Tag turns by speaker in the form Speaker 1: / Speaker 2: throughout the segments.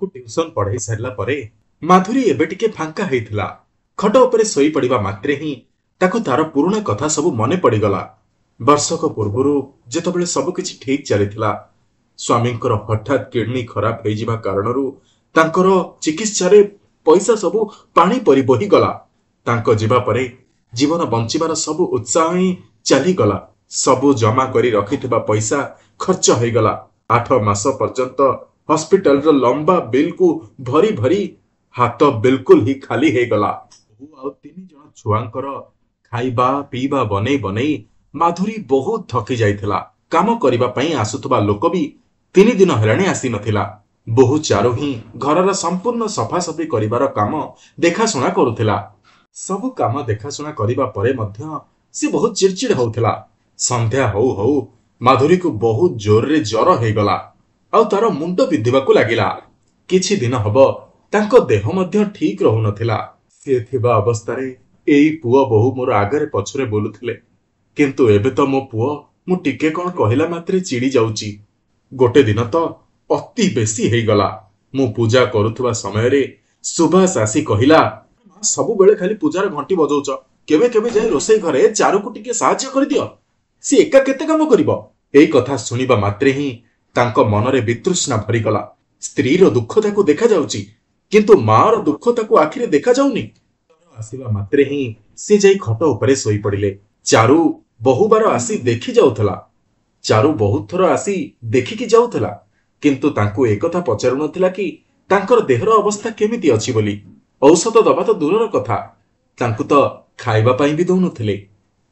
Speaker 1: ମାଧୁରୀଙ୍କୁ tuition ପଢ଼ାଇ ସାରିଲା ପରେ ମାଧୁରୀ ଏବେ ଟିକେ ଫାଙ୍କା ହେଇଥିଲା ଖଟ ଉପରେ ଶୋଇ ପଡିବା ମାତ୍ରେ ହିଁ ତାକୁ ତାର ପୁରୁଣା କଥା ସବୁ ମନେ ପଡ଼ିଗଲା ବର୍ଷକ ପୂର୍ବରୁ ଯେତେବେଳେ ସବୁକିଛି ଠିକ୍ ଚାଲିଥିଲା ସ୍ୱାମୀଙ୍କର ହଠାତ୍ କିଡ଼ନୀ ଖରାପ ହେଇଯିବା କାରଣରୁ ତାଙ୍କର ଚିକିତ୍ସାରେ ପଇସା ସବୁ ପାଣି ପରି ବହିଗଲା ତାଙ୍କ ଯିବା ପରେ ଜୀବନ ବଞ୍ଚିବାର ସବୁ ଉତ୍ସାହ ହିଁ ଚାଲିଗଲା ସବୁ ଜମା କରି ରଖିଥିବା ପଇସା ଖର୍ଚ୍ଚ ହୋଇଗଲା ଆଠ ମାସ ପର୍ଯ୍ୟନ୍ତ हस्पिटल र लम्बा बेलको भरी भरी हात बिल्कुल ही खाली है गला आउ तिनी जना छुवाङ्कर खाइबा पिइबा बनै बनै माधुरी बहुत थकि जाइथला काम गरिबा पई आसुथबा लोक बि तिनी दिन हेरणे आसि नथिला बहु चारो हि घरर सम्पूर्ण सफा सफै करिवार काम देखा सुना सबु काम देखा सुना परे मध्य से बहुत चिरचिर होथला संध्या हो हो माधुरी को बहुत जोर रे जरो हे गला ଆଉ ତାର ମୁଣ୍ଡ ବିନ୍ଧିବାକୁ ଲାଗିଲା କିଛି ଦିନ ହବ ତାଙ୍କ ଦେହ ମଧ୍ୟ ଠିକ ରହୁନଥିଲା ସେ ଥିବା ଅବସ୍ଥାରେ ଏଇ ପୁଅ ବୋହୁ ମୋର ଆଗରେ ପଛରେ ବୁଲୁଥିଲେ କିନ୍ତୁ ଏବେ ତ ମୋ ପୁଅ ମୁଁ ଟିକେ କ'ଣ କହିଲା ମାତ୍ରେ ଚିଡ଼ି ଯାଉଛି ଗୋଟେ ଦିନ ତ ଅତି ବେଶୀ ହେଇଗଲା ମୁଁ ପୂଜା କରୁଥିବା ସମୟରେ ସୁଭାଷ ଆସି କହିଲା ମା ସବୁବେଳେ ଖାଲି ପୂଜାରେ ଘଣ୍ଟି ବଜଉଛ କେବେ କେବେ ଯାଇ ରୋଷେଇ ଘରେ ଚାରୁକୁ ଟିକେ ସାହାଯ୍ୟ କରିଦିଅ ସିଏ ଏକା କେତେ କାମ କରିବ ଏଇ କଥା ଶୁଣିବା ମାତ୍ରେ ହିଁ ତାଙ୍କ ମନରେ ବିତୃଷ୍ଣା ଭରିଗଲା ସ୍ତ୍ରୀର ଦୁଃଖ ତାକୁ ଦେଖାଯାଉଛି କିନ୍ତୁ ମାଆର ଦୁଃଖ ତାକୁ ଆଖିରେ ଦେଖାଯାଉନି ଆସିବା ମାତ୍ରେ ହିଁ ସେ ଯାଇ ଖଟ ଉପରେ ଶୋଇପଡ଼ିଲେ ଚାରୁ ବହୁବାର ଆସି ଦେଖି ଯାଉଥିଲା ଚାରୁ ବହୁତ ଥର ଆସି ଦେଖିକି ଯାଉଥିଲା କିନ୍ତୁ ତାଙ୍କୁ ଏକଥା ପଚାରୁନଥିଲା କି ତାଙ୍କର ଦେହର ଅବସ୍ଥା କେମିତି ଅଛି ବୋଲି ଔଷଧ ଦେବା ତ ଦୂରର କଥା ତାଙ୍କୁ ତ ଖାଇବା ପାଇଁ ବି ଦେଉନଥିଲେ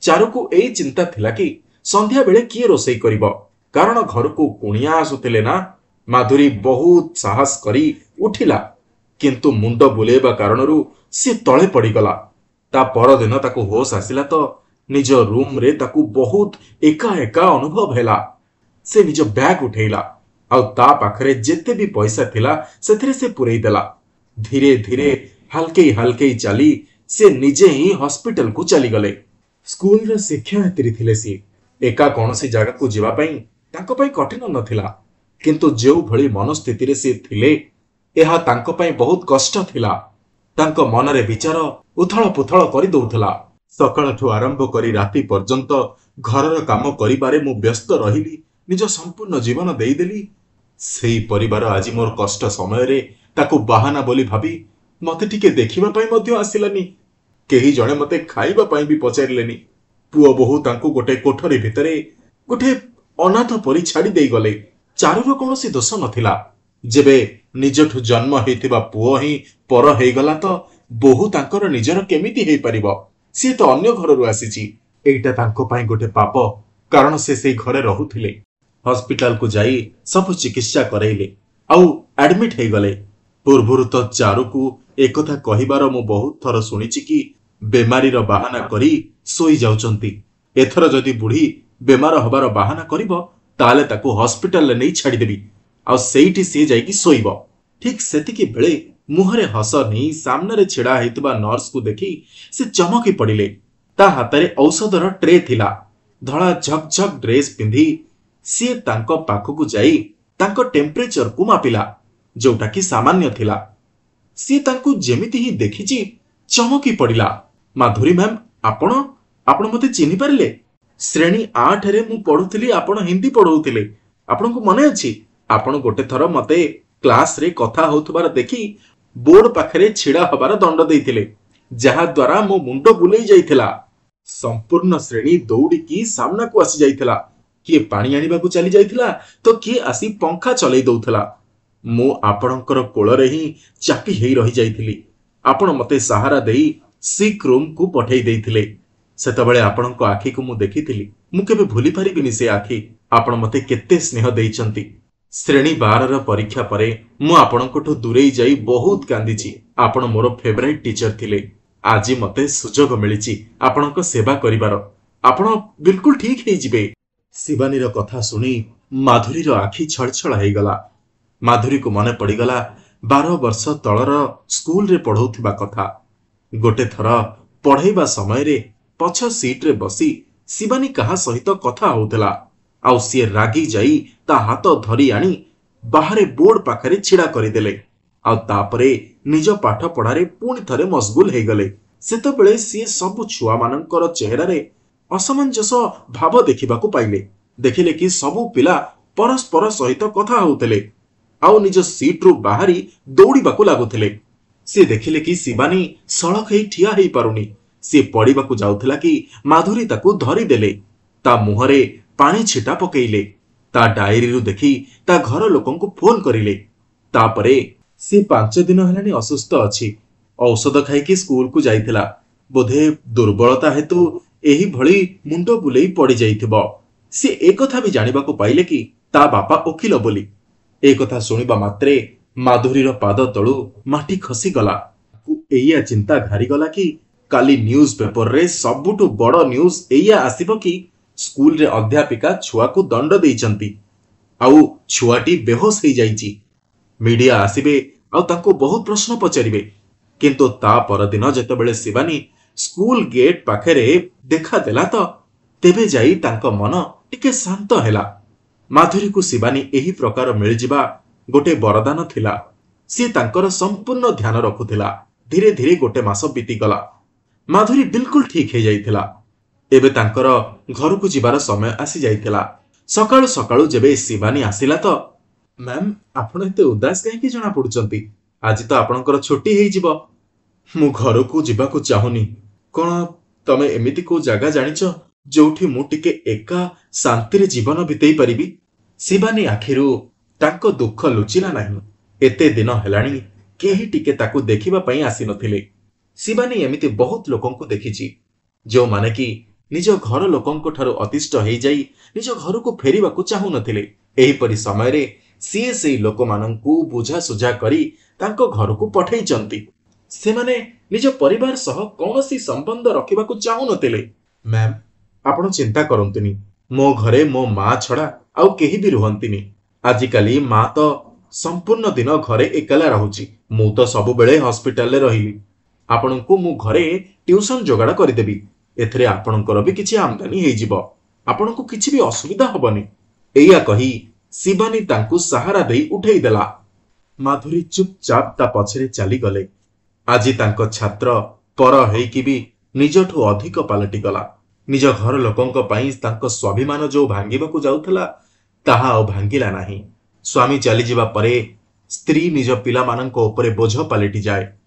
Speaker 1: ଚାରୁକୁ ଏଇ ଚିନ୍ତା ଥିଲା କି ସନ୍ଧ୍ୟାବେଳେ କିଏ ରୋଷେଇ କରିବ କାରଣ ଘରକୁ କୁଣିଆ ଆସୁଥିଲେ ନା ମାଧୁରୀ ବହୁତ ସାହସ କରି ଉଠିଲା କିନ୍ତୁ ମୁଣ୍ଡ ବୁଲେଇବା କାରଣରୁ ସେ ତଳେ ପଡ଼ିଗଲା ତା ପରଦିନ ତାକୁ ହୋସ୍ ଆସିଲା ତ ନିଜ ରୁମ୍ରେ ତାକୁ ବହୁତ ଏକା ଏକା ଅନୁଭବ ହେଲା ସେ ନିଜ ବ୍ୟାଗ୍ ଉଠେଇଲା ଆଉ ତା ପାଖରେ ଯେତେ ବି ପଇସା ଥିଲା ସେଥିରେ ସେ ପୂରେଇ ଦେଲା ଧୀରେ ଧୀରେ ହାଲକେଇ ହାଲକେଇ ଚାଲି ସେ ନିଜେ ହିଁ ହସ୍ପିଟାଲକୁ ଚାଲିଗଲେ ସ୍କୁଲର ଶିକ୍ଷୟିତ୍ରୀ ଥିଲେ ସିଏ ଏକା କୌଣସି ଜାଗାକୁ ଯିବା ପାଇଁ ତାଙ୍କ ପାଇଁ କଠିନ ନଥିଲା କିନ୍ତୁ ଯେଉଁଭଳି ମନସ୍ଥିତିରେ ସେ ଥିଲେ ଏହା ତାଙ୍କ ପାଇଁ ବହୁତ କଷ୍ଟ ଥିଲା ତାଙ୍କ ମନରେ ବିଚାର ଉଥଳ ପୁଥଳ କରିଦେଉଥିଲା ସକାଳଠୁ ଆରମ୍ଭ କରି ରାତି ପର୍ଯ୍ୟନ୍ତ ଘରର କାମ କରିବାରେ ମୁଁ ବ୍ୟସ୍ତ ରହିଲି ନିଜ ସମ୍ପୂର୍ଣ୍ଣ ଜୀବନ ଦେଇଦେଲି ସେହି ପରିବାର ଆଜି ମୋର କଷ୍ଟ ସମୟରେ ତାକୁ ବାହାନା ବୋଲି ଭାବି ମୋତେ ଟିକେ ଦେଖିବା ପାଇଁ ମଧ୍ୟ ଆସିଲାନି କେହି ଜଣେ ମୋତେ ଖାଇବା ପାଇଁ ବି ପଚାରିଲେନି ପୁଅ ବୋହୂ ତାଙ୍କୁ ଗୋଟେ କୋଠରୀ ଭିତରେ ଗୋଟେ ଅନାଥ ପରି ଛାଡ଼ି ଦେଇଗଲେ ଚାରୁର କୌଣସି ଦୋଷ ନଥିଲା ଯେବେ ନିଜଠୁ ଜନ୍ମ ହେଇଥିବା ପୁଅ ହିଁ ପର ହେଇଗଲା ତ ବୋହୁ ତାଙ୍କର ନିଜର କେମିତି ହେଇପାରିବ ସିଏ ତ ଅନ୍ୟ ଘରରୁ ଆସିଛି ଏଇଟା ତାଙ୍କ ପାଇଁ ଗୋଟେ ପାପ କାରଣ ସେ ସେଇ ଘରେ ରହୁଥିଲେ ହସ୍ପିଟାଲକୁ ଯାଇ ସବୁ ଚିକିତ୍ସା କରେଇଲେ ଆଉ ଆଡମିଟ୍ ହେଇଗଲେ ପୂର୍ବରୁ ତ ଚାରୁକୁ ଏକଥା କହିବାର ମୁଁ ବହୁତ ଥର ଶୁଣିଛି କି ବେମାରୀର ବାହାନା କରି ଶୋଇ ଯାଉଛନ୍ତି ଏଥର ଯଦି ବୁଢ଼ୀ ବେମାର ହବାର ବାହାନା କରିବ ତାହେଲେ ତାକୁ ହସ୍ପିଟାଲରେ ନେଇ ଛାଡ଼ିଦେବି ଆଉ ସେଇଠି ସିଏ ଯାଇକି ଶୋଇବ ଠିକ୍ ସେତିକି ବେଳେ ମୁହଁରେ ହସ ନେଇ ସାମ୍ନାରେ ଛିଡ଼ା ହେଇଥିବା ନର୍ସକୁ ଦେଖି ସେ ଚମକି ପଡ଼ିଲେ ତା ହାତରେ ଔଷଧର ଟ୍ରେ ଥିଲା ଧଳା ଝକଝକ୍ ଡ୍ରେସ୍ ପିନ୍ଧି ସିଏ ତାଙ୍କ ପାଖକୁ ଯାଇ ତାଙ୍କ ଟେମ୍ପରେଚରକୁ ମାପିଲା ଯୋଉଟାକି ସାମାନ୍ୟ ଥିଲା ସିଏ ତାଙ୍କୁ ଯେମିତି ହିଁ ଦେଖିଛି ଚମକି ପଡ଼ିଲା ମାଧୁରୀ ମ୍ୟାମ୍ ଆପଣ ଆପଣ ମୋତେ ଚିହ୍ନିପାରିଲେ ଶ୍ରେଣୀ ଆଠରେ ମୁଁ ପଢ଼ୁଥିଲି ଆପଣ ହିନ୍ଦୀ ପଢ଼ଉଥିଲେ ଆପଣଙ୍କୁ ମନେ ଅଛି ଆପଣ ଗୋଟେ ଥର ମତେ କ୍ଲାସରେ କଥା ହଉଥିବାର ଦେଖି ବୋର୍ଡ ପାଖରେ ଛିଡ଼ା ହେବାର ଦଣ୍ଡ ଦେଇଥିଲେ ଯାହାଦ୍ୱାରା ମୋ ମୁଣ୍ଡ ବୁଲେଇ ଯାଇଥିଲା ସମ୍ପୂର୍ଣ୍ଣ ଶ୍ରେଣୀ ଦୌଡ଼ିକି ସାମ୍ନାକୁ ଆସିଯାଇଥିଲା କିଏ ପାଣି ଆଣିବାକୁ ଚାଲି ଯାଇଥିଲା ତ କିଏ ଆସି ପଙ୍ଖା ଚଲେଇ ଦଉଥିଲା ମୁଁ ଆପଣଙ୍କର କୋଳରେ ହିଁ ଚାପି ହେଇ ରହିଯାଇଥିଲି ଆପଣ ମୋତେ ସାହାରା ଦେଇ ସିକ୍ ରୁମ୍କୁ ପଠେଇ ଦେଇଥିଲେ ସେତେବେଳେ ଆପଣଙ୍କ ଆଖିକୁ ମୁଁ ଦେଖିଥିଲି ମୁଁ କେବେ ଭୁଲି ପାରିବିନି ସେ ଆଖି ଆପଣ ମୋତେ କେତେ ସ୍ନେହ ଦେଇଛନ୍ତି ଶ୍ରେଣୀ ବାରର ପରୀକ୍ଷା ପରେ ମୁଁ ଆପଣଙ୍କଠୁ ଦୂରେଇ ଯାଇ ବହୁତ କାନ୍ଦିଛି ଆପଣ ମୋର ଫେଭରାଇଟ୍ ଟିଚର ଥିଲେ ଆଜି ମୋତେ ସୁଯୋଗ ମିଳିଛି ଆପଣଙ୍କ ସେବା କରିବାର ଆପଣ ବିଲକୁଲ ଠିକ୍ ହେଇଯିବେ ଶିବାନୀର କଥା ଶୁଣି ମାଧୁରୀର ଆଖି ଛଳଛଳ ହେଇଗଲା ମାଧୁରୀକୁ ମନେ ପଡ଼ିଗଲା ବାର ବର୍ଷ ତଳର ସ୍କୁଲରେ ପଢ଼ଉଥିବା କଥା ଗୋଟେ ଥର ପଢ଼େଇବା ସମୟରେ ପଛ ସିଟ୍ରେ ବସି ଶିବାନୀ କାହା ସହିତ କଥା ହଉଥିଲା ଆଉ ସିଏ ରାଗି ଯାଇ ତା ହାତ ଧରି ଆଣି ବାହାରେ ବୋର୍ଡ ପାଖରେ ଛିଡ଼ା କରିଦେଲେ ଆଉ ତାପରେ ନିଜ ପାଠପଢ଼ାରେ ପୁଣି ଥରେ ମସଗୁଲ ହେଇଗଲେ ସେତେବେଳେ ସିଏ ସବୁ ଛୁଆମାନଙ୍କର ଚେହେରାରେ ଅସମଞ୍ଜସ ଭାବ ଦେଖିବାକୁ ପାଇଲେ ଦେଖିଲେ କି ସବୁ ପିଲା ପରସ୍ପର ସହିତ କଥା ହଉଥିଲେ ଆଉ ନିଜ ସିଟ୍ରୁ ବାହାରି ଦୌଡ଼ିବାକୁ ଲାଗୁଥିଲେ ସେ ଦେଖିଲେ କି ଶିବାନୀ ସଳଖ ହେଇ ଠିଆ ହେଇପାରୁନି ସିଏ ପଡ଼ିବାକୁ ଯାଉଥିଲା କି ମାଧୁରୀ ତାକୁ ଧରିଦେଲେ ତା ମୁହଁରେ ପାଣି ଛିଟା ପକେଇଲେ ତା ଡାଏରୀରୁ ଦେଖି ତା ଘର ଲୋକଙ୍କୁ ଫୋନ୍ କରିଲେ ତାପରେ ସେ ପାଞ୍ଚ ଦିନ ହେଲାଣି ଅସୁସ୍ଥ ଅଛି ଔଷଧ ଖାଇକି ସ୍କୁଲକୁ ଯାଇଥିଲା ବୋଧେ ଦୁର୍ବଳତା ହେତୁ ଏହିଭଳି ମୁଣ୍ଡ ବୁଲେଇ ପଡ଼ିଯାଇଥିବ ସେ ଏକଥା ବି ଜାଣିବାକୁ ପାଇଲେ କି ତା ବାପା ଓକିଲ ବୋଲି ଏକଥା ଶୁଣିବା ମାତ୍ରେ ମାଧୁରୀର ପାଦ ତଳୁ ମାଟି ଖସିଗଲା ଏଇଆ ଚିନ୍ତା ଘାରିଗଲା କି କାଲି ନ୍ୟୁଜ୍ ପେପରରେ ସବୁଠୁ ବଡ଼ ନ୍ୟୁଜ୍ ଏଇଆ ଆସିବ କି ସ୍କୁଲରେ ଅଧ୍ୟାପିକା ଛୁଆକୁ ଦଣ୍ଡ ଦେଇଛନ୍ତି ଆଉ ଛୁଆଟି ବେହୋସ ହେଇଯାଇଛି ମିଡିଆ ଆସିବେ ଆଉ ତାଙ୍କୁ ବହୁତ ପ୍ରଶ୍ନ ପଚାରିବେ କିନ୍ତୁ ତା ପରଦିନ ଯେତେବେଳେ ଶିବାନୀ ସ୍କୁଲ ଗେଟ୍ ପାଖରେ ଦେଖାଦେଲା ତ ତେବେ ଯାଇ ତାଙ୍କ ମନ ଟିକେ ଶାନ୍ତ ହେଲା ମାଧୁରୀକୁ ଶିବାନୀ ଏହି ପ୍ରକାର ମିଳିଯିବା ଗୋଟେ ବରଦାନ ଥିଲା ସିଏ ତାଙ୍କର ସମ୍ପୂର୍ଣ୍ଣ ଧ୍ୟାନ ରଖୁଥିଲା ଧୀରେ ଧୀରେ ଗୋଟେ ମାସ ବିତିଗଲା ମାଧୁରୀ ବିଲକୁଲ ଠିକ୍ ହୋଇଯାଇଥିଲା ଏବେ ତାଙ୍କର ଘରକୁ ଯିବାର ସମୟ ଆସିଯାଇଥିଲା ସକାଳୁ ସକାଳୁ ଯେବେ ଶିବାନୀ ଆସିଲା ତ ମ୍ୟାମ୍ ଆପଣ ଏତେ ଉଦାସ କାହିଁକି ଜଣାପଡ଼ୁଛନ୍ତି ଆଜି ତ ଆପଣଙ୍କର ଛୁଟି ହେଇଯିବ ମୁଁ ଘରକୁ ଯିବାକୁ ଚାହୁଁନି କ'ଣ ତମେ ଏମିତି କୋଉ ଜାଗା ଜାଣିଛ ଯେଉଁଠି ମୁଁ ଟିକେ ଏକା ଶାନ୍ତିରେ ଜୀବନ ବିତେଇ ପାରିବି ଶିବାନୀ ଆଖିରୁ ତାଙ୍କ ଦୁଃଖ ଲୁଚିଲା ନାହିଁ ଏତେ ଦିନ ହେଲାଣି କେହି ଟିକେ ତାକୁ ଦେଖିବା ପାଇଁ ଆସିନଥିଲେ ଶିବାନୀ ଏମିତି ବହୁତ ଲୋକଙ୍କୁ ଦେଖିଛି ଯେଉଁମାନେ କି ନିଜ ଘର ଲୋକଙ୍କ ଠାରୁ ଅତିଷ୍ଠ ହେଇଯାଇ ନିଜ ଘରକୁ ଫେରିବାକୁ ଚାହୁଁନଥିଲେ ଏହିପରି ସମୟରେ ସିଏ ସେଇ ଲୋକମାନଙ୍କୁ ବୁଝାସୁଝା କରି ତାଙ୍କ ଘରକୁ ପଠେଇଛନ୍ତି ସେମାନେ ନିଜ ପରିବାର ସହ କୌଣସି ସମ୍ବନ୍ଧ ରଖିବାକୁ ଚାହୁଁନଥିଲେ ମ୍ୟାମ୍ ଆପଣ ଚିନ୍ତା କରନ୍ତୁନି ମୋ ଘରେ ମୋ ମା ଛଡ଼ା ଆଉ କେହି ବି ରୁହନ୍ତିନି ଆଜିକାଲି ମା ତ ସମ୍ପୂର୍ଣ୍ଣ ଦିନ ଘରେ ଏକଲା ରହୁଛି ମୁଁ ତ ସବୁବେଳେ ହସ୍ପିଟାଲରେ ରହିଲି ଆପଣଙ୍କୁ ମୁଁ ଘରେ ଟ୍ୟୁସନ୍ ଯୋଗାଡ଼ କରିଦେବି ଏଥିରେ ଆପଣଙ୍କର ବି କିଛି ଆମଦାନୀ ହେଇଯିବ ଆପଣଙ୍କୁ କିଛି ବି ଅସୁବିଧା ହେବନି ଏଇଆ କହି ଶିବାନୀ ତାଙ୍କୁ ସାହାରା ଦେଇ ଉଠେଇଦେଲା ମାଧୁରୀ ଚୁପଚାପ ତା ପଛରେ ଚାଲିଗଲେ ଆଜି ତାଙ୍କ ଛାତ୍ର ପର ହେଇକି ବି ନିଜଠୁ ଅଧିକ ପାଲଟିଗଲା ନିଜ ଘର ଲୋକଙ୍କ ପାଇଁ ତାଙ୍କ ସ୍ୱାଭିମାନ ଯେଉଁ ଭାଙ୍ଗିବାକୁ ଯାଉଥିଲା ତାହା ଆଉ ଭାଙ୍ଗିଲା ନାହିଁ ସ୍ୱାମୀ ଚାଲିଯିବା ପରେ ସ୍ତ୍ରୀ ନିଜ ପିଲାମାନଙ୍କ ଉପରେ ବୋଝ ପାଲଟିଯାଏ